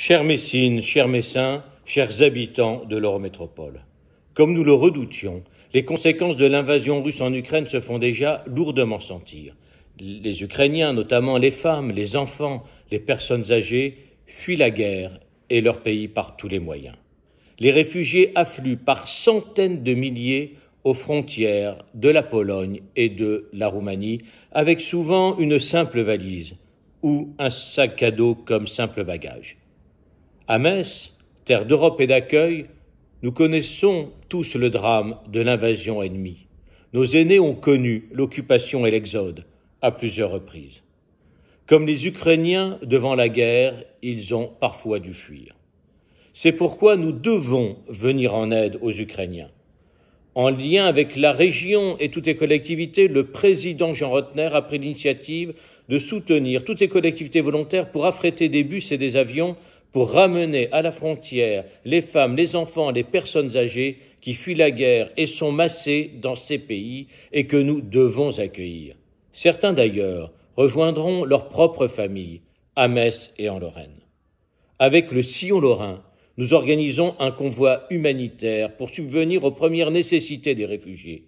Chers Messines, chers Messins, chers habitants de leuro métropole, comme nous le redoutions, les conséquences de l'invasion russe en Ukraine se font déjà lourdement sentir. Les Ukrainiens, notamment les femmes, les enfants, les personnes âgées, fuient la guerre et leur pays par tous les moyens. Les réfugiés affluent par centaines de milliers aux frontières de la Pologne et de la Roumanie, avec souvent une simple valise ou un sac à dos comme simple bagage. À Metz, terre d'Europe et d'accueil, nous connaissons tous le drame de l'invasion ennemie. Nos aînés ont connu l'occupation et l'exode à plusieurs reprises. Comme les Ukrainiens devant la guerre, ils ont parfois dû fuir. C'est pourquoi nous devons venir en aide aux Ukrainiens. En lien avec la région et toutes les collectivités, le président Jean Rotner a pris l'initiative de soutenir toutes les collectivités volontaires pour affréter des bus et des avions pour ramener à la frontière les femmes, les enfants, les personnes âgées qui fuient la guerre et sont massées dans ces pays et que nous devons accueillir. Certains d'ailleurs rejoindront leurs propres familles à Metz et en Lorraine. Avec le Sillon Lorrain, nous organisons un convoi humanitaire pour subvenir aux premières nécessités des réfugiés.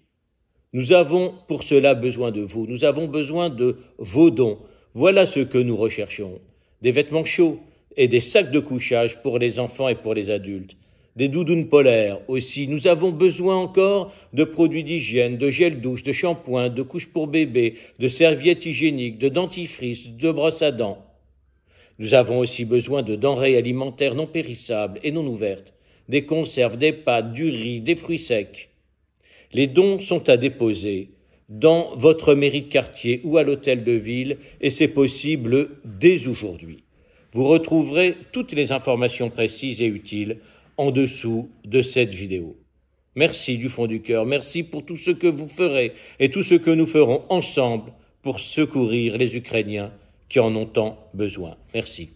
Nous avons pour cela besoin de vous, nous avons besoin de vos dons. Voilà ce que nous recherchons. Des vêtements chauds, et des sacs de couchage pour les enfants et pour les adultes. Des doudounes polaires aussi. Nous avons besoin encore de produits d'hygiène, de gel douche, de shampoing, de couches pour bébés, de serviettes hygiéniques, de dentifrices, de brosses à dents. Nous avons aussi besoin de denrées alimentaires non périssables et non ouvertes, des conserves, des pâtes, du riz, des fruits secs. Les dons sont à déposer dans votre mairie de quartier ou à l'hôtel de ville et c'est possible dès aujourd'hui. Vous retrouverez toutes les informations précises et utiles en dessous de cette vidéo. Merci du fond du cœur, merci pour tout ce que vous ferez et tout ce que nous ferons ensemble pour secourir les Ukrainiens qui en ont tant besoin. Merci.